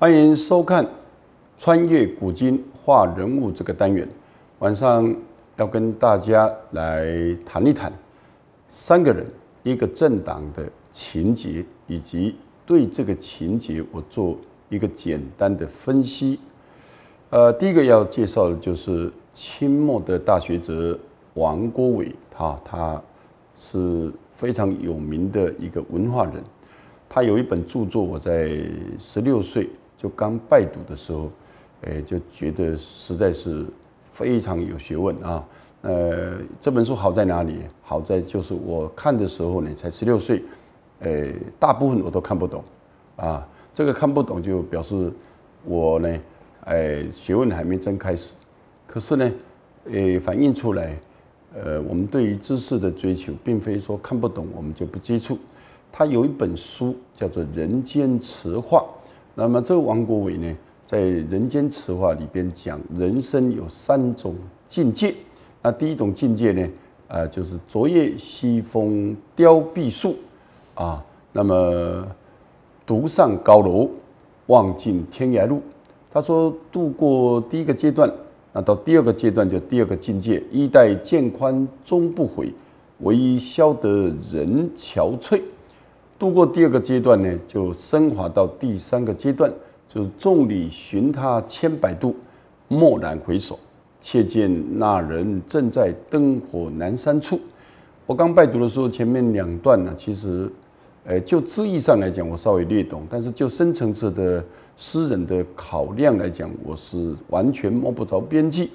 欢迎收看《穿越古今画人物》这个单元。晚上要跟大家来谈一谈三个人一个政党的情节，以及对这个情节我做一个简单的分析。呃，第一个要介绍的就是清末的大学者王国维，他他是非常有名的一个文化人。他有一本著作，我在十六岁。就刚拜读的时候，哎，就觉得实在是非常有学问啊。呃，这本书好在哪里？好在就是我看的时候呢，才十六岁，呃，大部分我都看不懂，啊，这个看不懂就表示我呢，哎，学问还没真开始。可是呢，呃，反映出来，呃，我们对于知识的追求，并非说看不懂我们就不接触。他有一本书叫做《人间词话》。那么这个王国维呢，在《人间词话》里边讲人生有三种境界。那第一种境界呢，呃，就是昨夜西风凋碧树，啊，那么独上高楼，望尽天涯路。他说度过第一个阶段，那到第二个阶段就第二个境界，衣带渐宽终不悔，为伊消得人憔悴。度过第二个阶段呢，就升华到第三个阶段，就是“众里寻他千百度，蓦然回首，却见那人正在灯火阑珊处”。我刚拜读的时候，前面两段呢，其实，呃，就字义上来讲，我稍微略懂，但是就深层次的诗人的考量来讲，我是完全摸不着边际。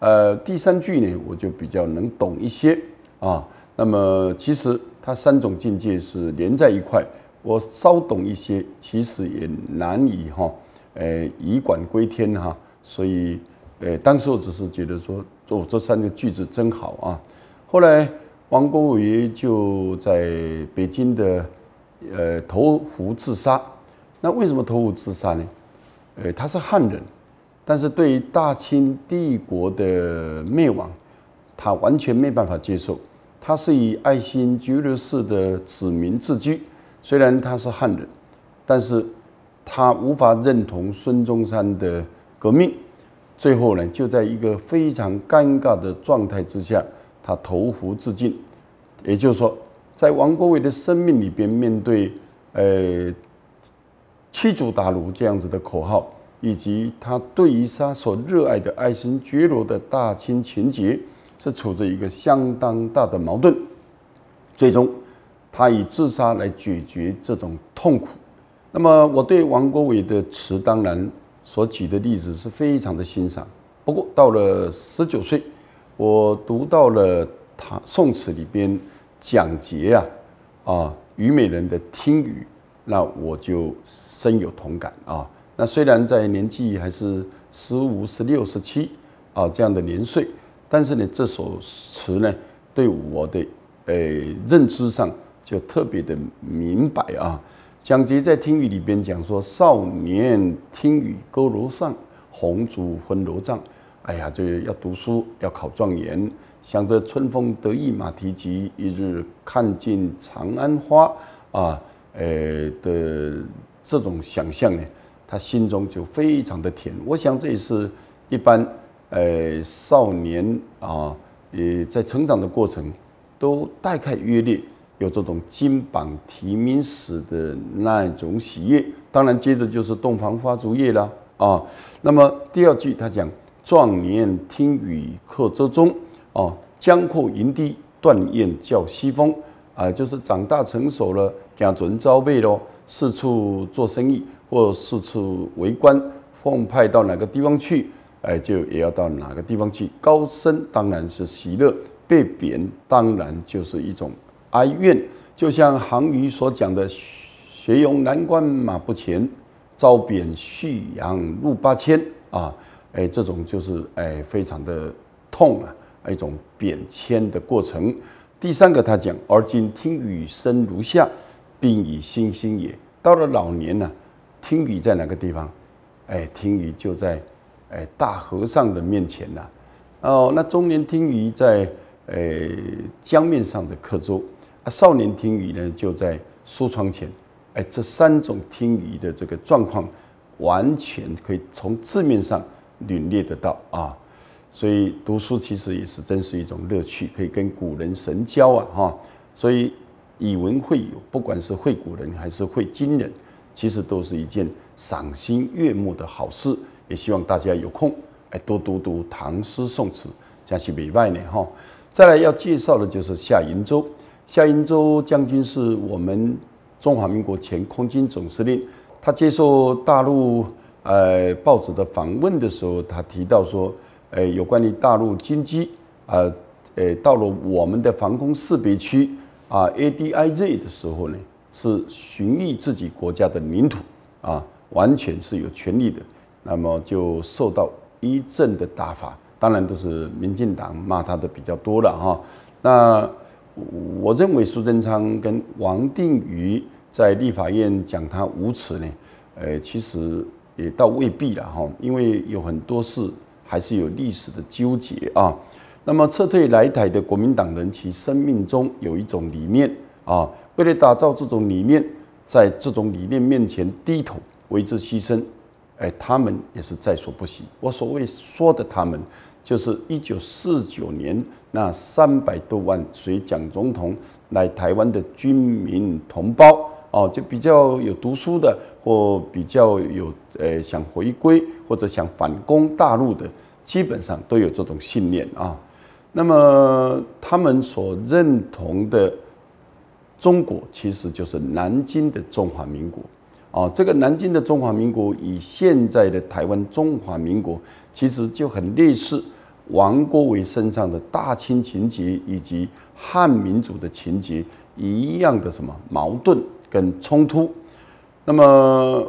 呃，第三句呢，我就比较能懂一些啊。那么其实它三种境界是连在一块。我稍懂一些，其实也难以哈，呃，以管归天哈。所以，呃，当时我只是觉得说，哦，这三个句子真好啊。后来王国维就在北京的呃投湖自杀。那为什么投湖自杀呢？呃，他是汉人，但是对于大清帝国的灭亡，他完全没办法接受。他是以爱新觉罗氏的子民自居，虽然他是汉人，但是，他无法认同孙中山的革命，最后呢，就在一个非常尴尬的状态之下，他投湖自尽。也就是说，在王国维的生命里边，面对，呃，驱逐鞑虏这样子的口号，以及他对于他所热爱的爱新觉罗的大清情结。是处着一个相当大的矛盾，最终他以自杀来解决这种痛苦。那么我对王国维的词，当然所举的例子是非常的欣赏。不过到了十九岁，我读到了他宋词里边蒋捷啊啊《虞美人》的听雨，那我就深有同感啊。那虽然在年纪还是十五、十六、十七啊这样的年岁。但是呢，这首词呢，对我的诶认知上就特别的明白啊。蒋捷在听雨里边讲说：“少年听雨歌楼上，红烛昏罗帐。哎呀，就要读书，要考状元，想着春风得意马蹄疾，一日看尽长安花。”啊，诶的这种想象呢，他心中就非常的甜。我想这也是一般。呃，少年啊，呃，在成长的过程，都大概阅历，有这种金榜题名时的那种喜悦。当然，接着就是洞房花烛夜了啊。那么第二句他讲：“壮年听雨客舟中，啊，江阔云低，断雁叫西风。”啊，就是长大成熟了，人家准招辈喽，四处做生意或四处为官，奉派到哪个地方去。哎，就也要到哪个地方去？高升当然是喜乐，被贬当然就是一种哀怨。就像韩愈所讲的“学勇难关马不前，遭贬旭阳路八千”啊，哎，这种就是哎非常的痛啊，一种贬迁的过程。第三个，他讲“而今听雨声如下，病以心心也”。到了老年呢，听雨在哪个地方？哎，听雨就在。哎，大和尚的面前呐，哦，那中年听雨在哎江面上的刻舟，啊，少年听雨呢就在书窗前，哎，这三种听雨的这个状况，完全可以从字面上领略得到啊。所以读书其实也是真是一种乐趣，可以跟古人神交啊，哈。所以以文会友，不管是会古人还是会今人，其实都是一件赏心悦目的好事。也希望大家有空来多读读唐诗宋词，这样去品味呢。哈，再来要介绍的就是夏银洲，夏银洲将军是我们中华民国前空军总司令。他接受大陆呃报纸的访问的时候，他提到说，呃，有关于大陆军机，呃，呃，到了我们的防空识别区啊 （ADIZ） 的时候呢，是巡弋自己国家的领土啊，完全是有权利的。那么就受到一阵的打法，当然都是民进党骂他的比较多了哈。那我认为苏贞昌跟王定宇在立法院讲他无耻呢，呃，其实也倒未必了哈，因为有很多事还是有历史的纠结啊。那么撤退来台的国民党人，其生命中有一种理念啊，为了打造这种理念，在这种理念面前低头，为之牺牲。哎，他们也是在所不惜。我所谓说的他们，就是一九四九年那三百多万随蒋总统来台湾的军民同胞哦，就比较有读书的，或比较有呃想回归或者想反攻大陆的，基本上都有这种信念啊。那么他们所认同的中国，其实就是南京的中华民国。啊，这个南京的中华民国与现在的台湾中华民国，其实就很类似王国维身上的大清情节以及汉民族的情节一样的什么矛盾跟冲突。那么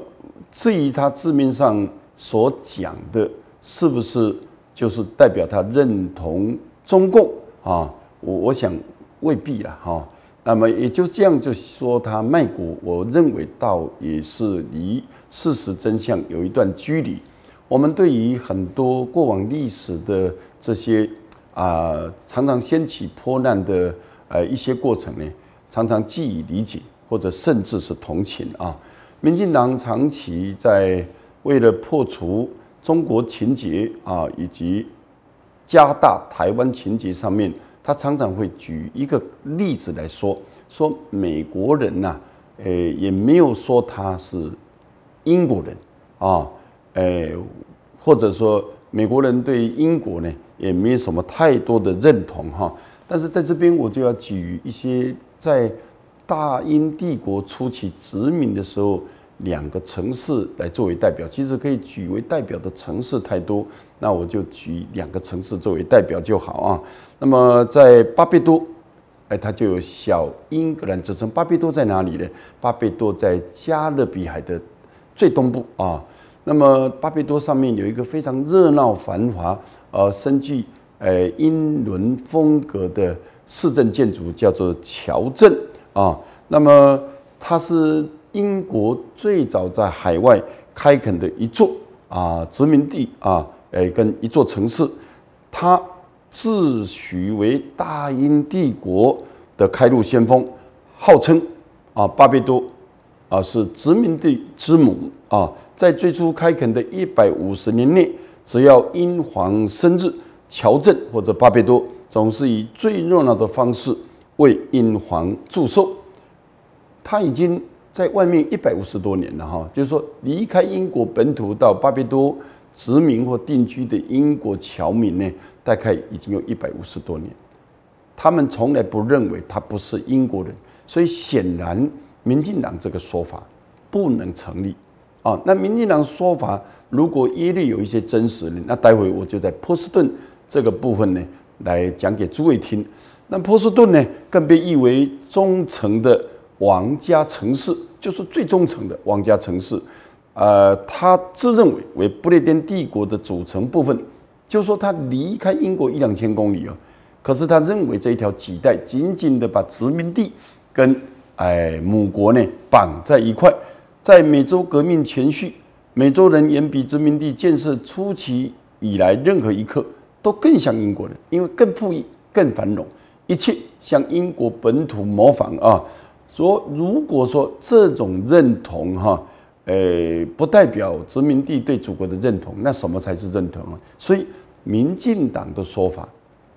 至于他字面上所讲的，是不是就是代表他认同中共啊？我我想未必了哈。那么也就这样，就说他卖股，我认为倒也是离事实真相有一段距离。我们对于很多过往历史的这些啊，常常掀起波澜的呃一些过程呢，常常既忆、理解或者甚至是同情啊。民进党长期在为了破除中国情结啊，以及加大台湾情节上面。他常常会举一个例子来说，说美国人呐，诶，也没有说他是英国人啊，诶，或者说美国人对英国呢，也没有什么太多的认同哈。但是在这边，我就要举一些在大英帝国初期殖民的时候。两个城市来作为代表，其实可以举为代表的城市太多，那我就举两个城市作为代表就好啊。那么在巴贝多，哎，它就有“小英格兰”之称。巴贝多在哪里呢？巴贝多在加勒比海的最东部啊。那么巴贝多上面有一个非常热闹繁华，呃，深具呃英伦风格的市政建筑，叫做桥镇啊。那么它是。英国最早在海外开垦的一座啊殖民地啊，诶，跟一座城市，它自诩为大英帝国的开路先锋，号称啊巴贝多啊是殖民地之母啊。在最初开垦的一百五十年内，只要英皇生日，乔镇或者巴贝多总是以最热闹的方式为英皇祝寿。他已经。在外面一百五十多年了哈，就是说离开英国本土到巴比多殖民或定居的英国侨民呢，大概已经有一百五十多年。他们从来不认为他不是英国人，所以显然民进党这个说法不能成立。啊，那民进党说法如果一律有一些真实的，那待会我就在波士顿这个部分呢来讲给诸位听。那波士顿呢更被誉为忠诚的。王家城市就是最忠诚的王家城市，呃，他自认为为不列颠帝国的组成部分，就说他离开英国一两千公里啊，可是他认为这一条脐带紧紧的把殖民地跟哎母国呢绑在一块。在美洲革命前夕，美洲人远比殖民地建设初期以来任何一刻都更像英国人，因为更富裕、更繁荣，一切向英国本土模仿啊。说，如果说这种认同哈，诶，不代表殖民地对祖国的认同，那什么才是认同啊？所以，民进党的说法，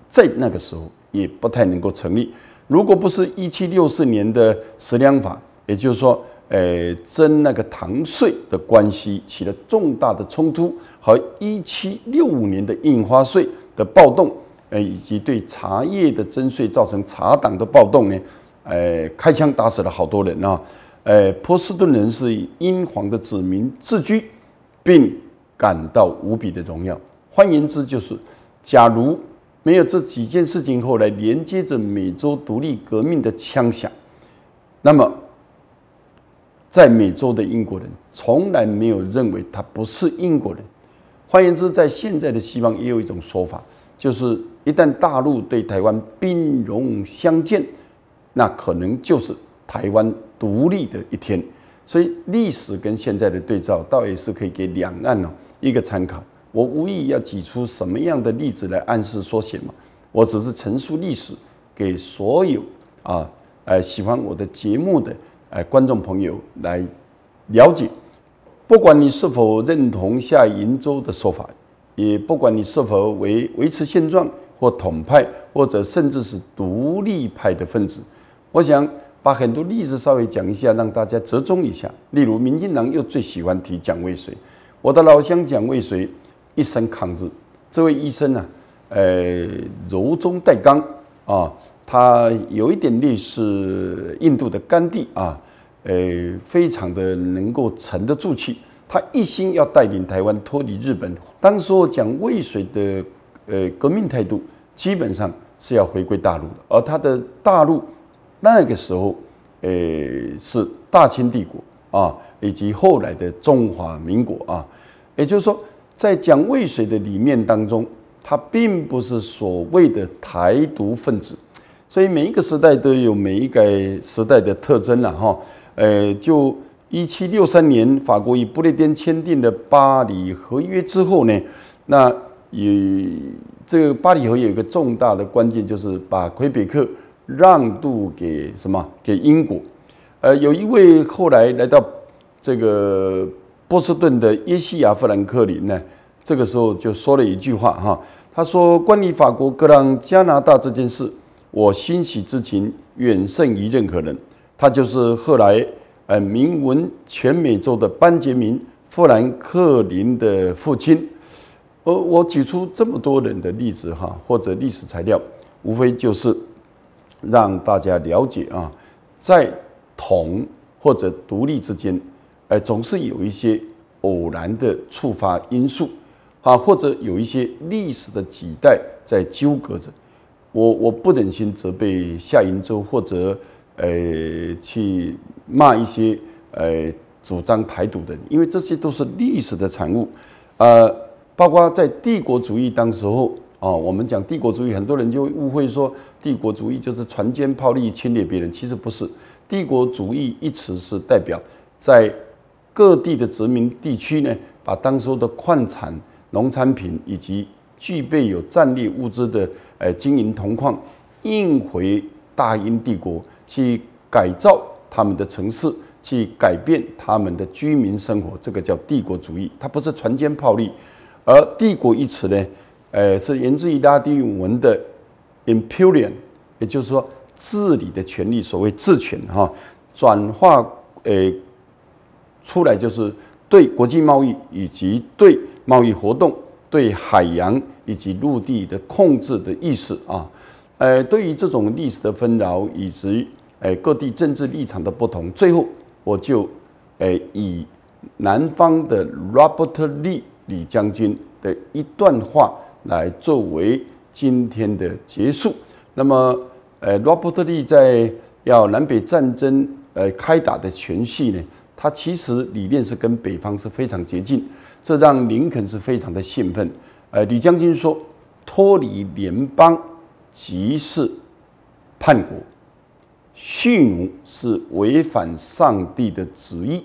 在那个时候也不太能够成立。如果不是1764年的食粮法，也就是说，诶，征那个糖税的关系起了重大的冲突，和1765年的印花税的暴动，诶，以及对茶叶的征税造成茶党的暴动呢？呃，开枪打死了好多人啊！呃，波士顿人是以英皇的子民自居，并感到无比的荣耀。换言之，就是假如没有这几件事情后来连接着美洲独立革命的枪响，那么在美洲的英国人从来没有认为他不是英国人。换言之，在现在的西方也有一种说法，就是一旦大陆对台湾兵戎相见。那可能就是台湾独立的一天，所以历史跟现在的对照倒也是可以给两岸呢一个参考。我无意要举出什么样的例子来暗示缩写嘛，我只是陈述历史给所有啊呃，喜欢我的节目的呃观众朋友来了解。不管你是否认同夏银洲的说法，也不管你是否维维持现状或统派，或者甚至是独立派的分子。我想把很多例子稍微讲一下，让大家折中一下。例如，民进党又最喜欢提蒋渭水，我的老乡蒋渭水一生抗日。这位医生呢，呃，柔中带刚啊，他有一点类似印度的甘地啊，呃，非常的能够沉得住气。他一心要带领台湾脱离日本。当时，蒋渭水的呃革命态度基本上是要回归大陆的，而他的大陆。那个时候，诶，是大清帝国啊，以及后来的中华民国啊，也就是说，在讲渭水的理念当中，他并不是所谓的台独分子，所以每一个时代都有每一个时代的特征了哈。呃，就一七六三年，法国与不列颠签订的巴黎合约之后呢，那与这个巴黎合约有个重大的关键，就是把魁北克。让渡给什么？给英国。呃，有一位后来来到这个波士顿的耶西亚·富兰克林呢，这个时候就说了一句话哈，他说：“关于法国割让加拿大这件事，我欣喜之情远胜于任何人。”他就是后来呃名闻全美洲的班杰明·富兰克林的父亲。呃，我举出这么多人的例子哈，或者历史材料，无非就是。让大家了解啊，在同或者独立之间，哎，总是有一些偶然的触发因素啊，或者有一些历史的几代在纠葛着。我我不忍心责备夏银洲或者呃去骂一些呃主张台独的，因为这些都是历史的产物呃，包括在帝国主义当时候。啊，我们讲帝国主义，很多人就误会说帝国主义就是船坚炮利侵略别人，其实不是。帝国主义一词是代表在各地的殖民地区呢，把当时的矿产、农产品以及具备有战略物资的呃经营铜矿运回大英帝国去改造他们的城市，去改变他们的居民生活，这个叫帝国主义，它不是船坚炮利。而帝国一词呢？呃，是源自于拉丁文的 imperium，也就是说治理的权利，所谓治权哈，转化诶出来就是对国际贸易以及对贸易活动、对海洋以及陆地的控制的意思啊。呃，对于这种历史的纷扰以及呃各地政治立场的不同，最后我就哎以南方的 Robert Lee 李将军的一段话。来作为今天的结束。那么，呃，罗伯特利在要南北战争呃开打的前夕呢，他其实理念是跟北方是非常接近，这让林肯是非常的兴奋。呃，李将军说：“脱离联邦即是叛国，蓄奴是违反上帝的旨意。”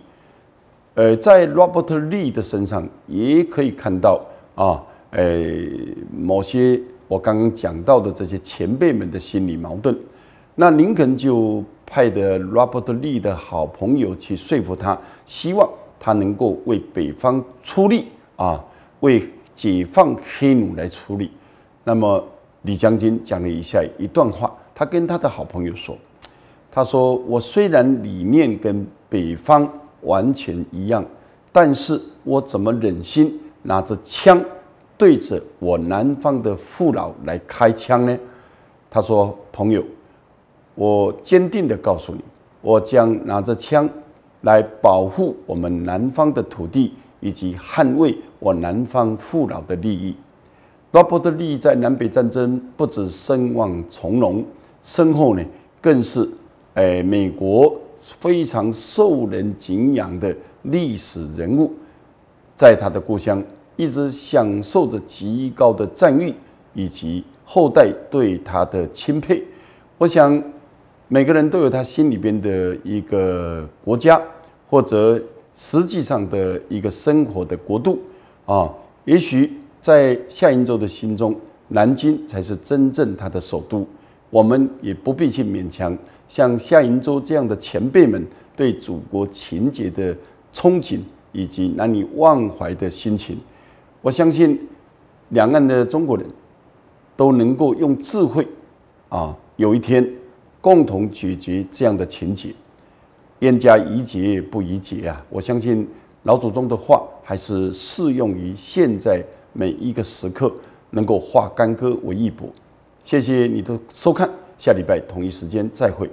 呃，在罗伯特利的身上也可以看到啊。呃，某些我刚刚讲到的这些前辈们的心理矛盾，那林肯就派的 Robert 伯特利的好朋友去说服他，希望他能够为北方出力啊，为解放黑奴来出力。那么李将军讲了一下一段话，他跟他的好朋友说：“他说我虽然理念跟北方完全一样，但是我怎么忍心拿着枪？”对着我南方的父老来开枪呢？他说：“朋友，我坚定地告诉你，我将拿着枪来保护我们南方的土地，以及捍卫我南方父老的利益。”罗伯特利在南北战争不止声望从容，身后呢更是哎美国非常受人敬仰的历史人物，在他的故乡。一直享受着极高的赞誉，以及后代对他的钦佩。我想，每个人都有他心里边的一个国家，或者实际上的一个生活的国度啊。也许在夏银洲的心中，南京才是真正他的首都。我们也不必去勉强像夏银洲这样的前辈们对祖国情结的憧憬，以及难以忘怀的心情。我相信，两岸的中国人，都能够用智慧，啊，有一天，共同解决这样的情结，冤家宜解不宜结啊！我相信老祖宗的话还是适用于现在每一个时刻，能够化干戈为玉帛。谢谢你的收看，下礼拜同一时间再会。